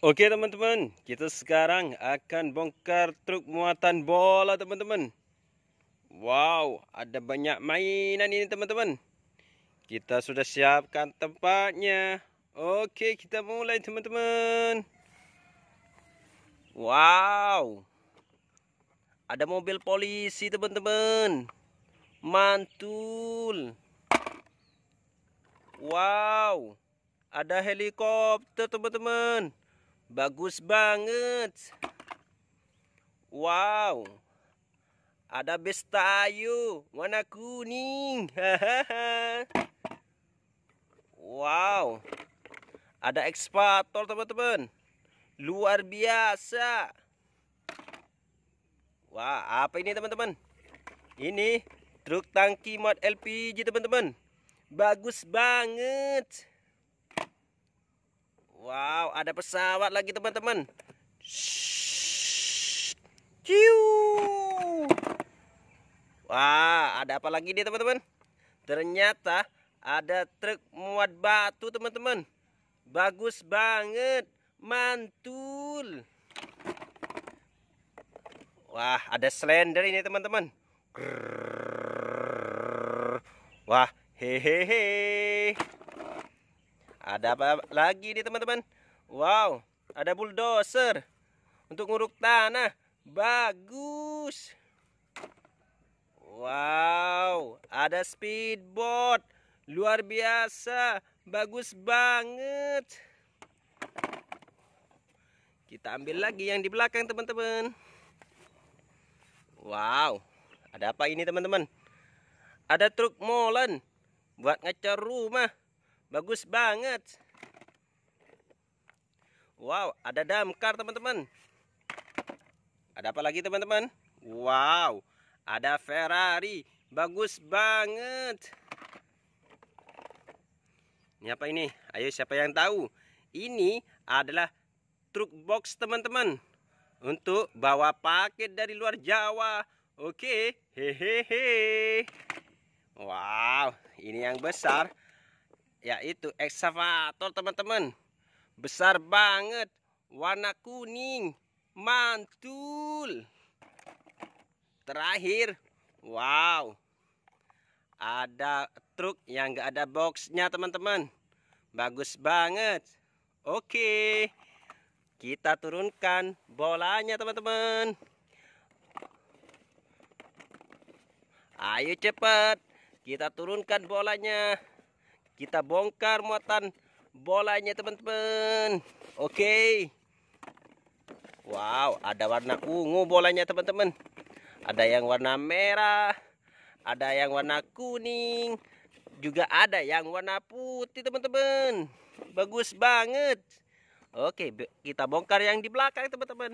Oke teman-teman, kita sekarang akan bongkar truk muatan bola teman-teman. Wow, ada banyak mainan ini teman-teman. Kita sudah siapkan tempatnya. Oke, kita mulai teman-teman. Wow. Ada mobil polisi teman-teman. Mantul. Wow. Ada helikopter teman-teman. Bagus banget. Wow. Ada bestayu warna kuning. wow. Ada ekspator teman-teman. Luar biasa. Wah, apa ini teman-teman? Ini truk tangki mod LPG teman-teman. Bagus banget. Wow, ada pesawat lagi teman-teman. Ciu. Wah, ada apa lagi nih teman-teman? Ternyata ada truk muat batu teman-teman. Bagus banget, mantul. Wah, ada slender ini teman-teman. Wah, hehehe. Ada apa lagi nih teman-teman? Wow, ada bulldozer untuk nguruk tanah. Bagus. Wow, ada speedboat. Luar biasa, bagus banget. Kita ambil lagi yang di belakang teman-teman. Wow, ada apa ini teman-teman? Ada truk molen buat ngecor rumah. Bagus banget. Wow, ada damkar teman-teman. Ada apa lagi teman-teman? Wow, ada Ferrari. Bagus banget. Ini apa ini? Ayo siapa yang tahu? Ini adalah truk box teman-teman. Untuk bawa paket dari luar Jawa. Oke, hehehe. Wow, ini yang besar yaitu ekskavator teman-teman besar banget warna kuning mantul terakhir wow ada truk yang gak ada boxnya teman-teman bagus banget oke kita turunkan bolanya teman-teman ayo cepat kita turunkan bolanya kita bongkar muatan bolanya teman-teman. Oke. Wow, ada warna ungu bolanya teman-teman. Ada yang warna merah, ada yang warna kuning, juga ada yang warna putih teman-teman. Bagus banget. Oke, kita bongkar yang di belakang teman-teman.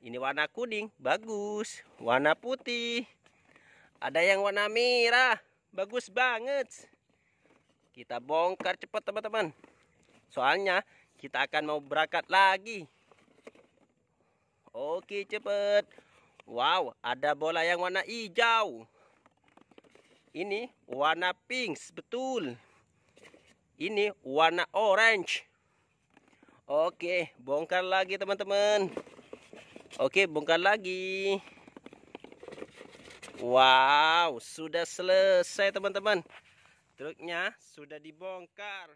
Ini warna kuning, bagus. Warna putih. Ada yang warna merah, bagus banget. Kita bongkar cepat teman-teman. Soalnya kita akan mau berangkat lagi. Oke cepet, Wow ada bola yang warna hijau. Ini warna pink betul. Ini warna orange. Oke bongkar lagi teman-teman. Oke bongkar lagi. Wow, sudah selesai teman-teman. Truknya sudah dibongkar.